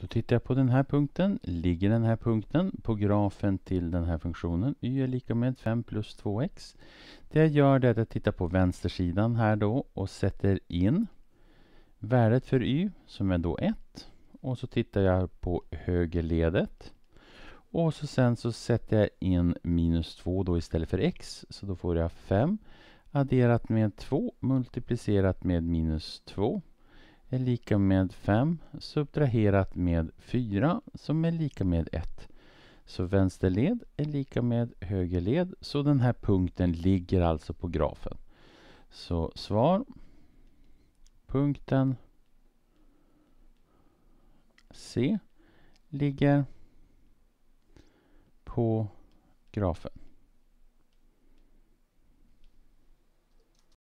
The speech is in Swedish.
Då tittar jag på den här punkten. Ligger den här punkten på grafen till den här funktionen? y är lika med 5 plus 2x. Det jag gör är att jag tittar på vänstersidan här då och sätter in värdet för y som är då 1. Och så tittar jag på högerledet. Och så sen så sätter jag in minus 2 då istället för x. Så då får jag 5 adderat med 2 multiplicerat med minus 2 är lika med 5 subtraherat med 4 som är lika med 1. Så vänsterled är lika med högerled så den här punkten ligger alltså på grafen. Så svar punkten C ligger på grafen.